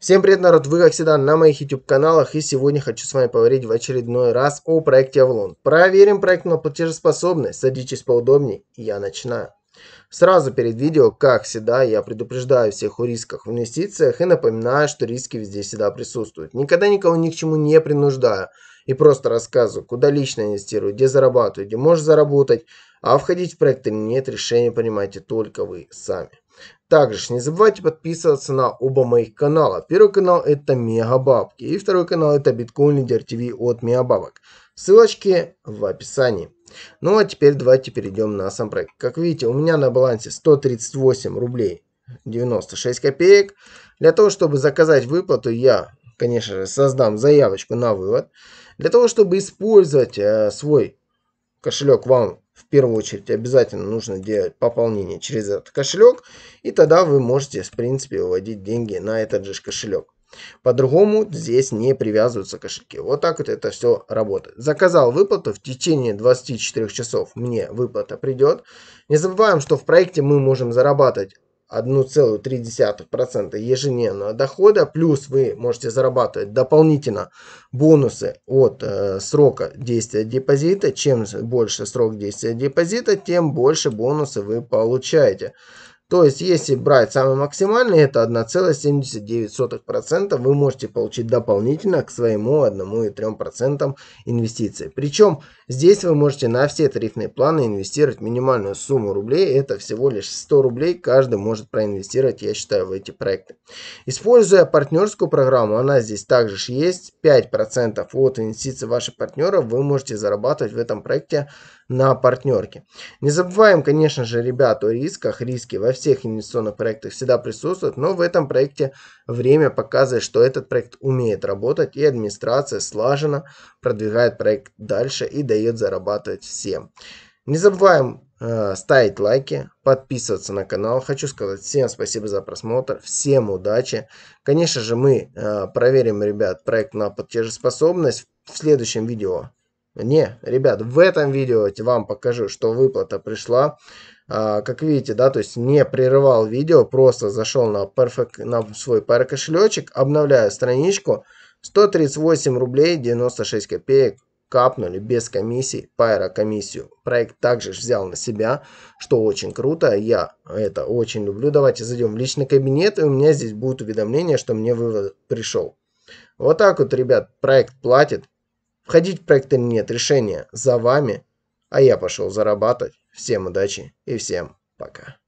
Всем привет, народ! Вы, как всегда, на моих YouTube-каналах, и сегодня хочу с вами поговорить в очередной раз о проекте Авлон. Проверим проект на платежеспособность, садитесь поудобнее, и я начинаю. Сразу перед видео, как всегда, я предупреждаю всех о рисках в инвестициях и напоминаю, что риски везде всегда присутствуют. Никогда никого ни к чему не принуждаю и просто рассказываю, куда лично инвестирую, где зарабатываю, где можешь заработать, а входить в проекты нет, решения, понимаете, только вы сами. Также не забывайте подписываться на оба моих канала. Первый канал это Мегабабки и второй канал это Биткоин Лидер ТВ от Мегабабок. Ссылочки в описании. Ну а теперь давайте перейдем на сам проект. Как видите, у меня на балансе 138 рублей 96 копеек. Для того, чтобы заказать выплату, я, конечно же, создам заявочку на вывод. Для того, чтобы использовать э, свой кошелек, вам в первую очередь обязательно нужно делать пополнение через этот кошелек. И тогда вы можете, в принципе, выводить деньги на этот же кошелек. По-другому здесь не привязываются кошельки. Вот так вот это все работает. Заказал выплату, в течение 24 часов мне выплата придет. Не забываем, что в проекте мы можем зарабатывать 1,3% ежедневного дохода, плюс вы можете зарабатывать дополнительно бонусы от э, срока действия депозита. Чем больше срок действия депозита, тем больше бонусы вы получаете. То есть, если брать самый максимальный, это 1,79%, вы можете получить дополнительно к своему 1,3% инвестиций. Причем здесь вы можете на все тарифные планы инвестировать минимальную сумму рублей, это всего лишь 100 рублей, каждый может проинвестировать, я считаю, в эти проекты. Используя партнерскую программу, она здесь также есть, 5% от инвестиций ваших партнеров вы можете зарабатывать в этом проекте на партнерке. Не забываем, конечно же, ребят, о рисках, риски во всем всех инвестиционных проектах всегда присутствует, но в этом проекте время показывает, что этот проект умеет работать, и администрация слаженно продвигает проект дальше и дает зарабатывать всем. Не забываем э, ставить лайки, подписываться на канал. Хочу сказать всем спасибо за просмотр, всем удачи. Конечно же, мы э, проверим, ребят, проект на платежеспособность в следующем видео. Не, ребят, в этом видео вам покажу, что выплата пришла. А, как видите, да, то есть не прерывал видео, просто зашел на, Perfect, на свой PR кошелечек, обновляю страничку. 138 рублей 96 копеек капнули без комиссии, пайра комиссию. Проект также взял на себя, что очень круто, я это очень люблю. Давайте зайдем в личный кабинет, и у меня здесь будет уведомление, что мне вывод пришел. Вот так вот, ребят, проект платит, Входить в проект или нет, решение за вами. А я пошел зарабатывать. Всем удачи и всем пока.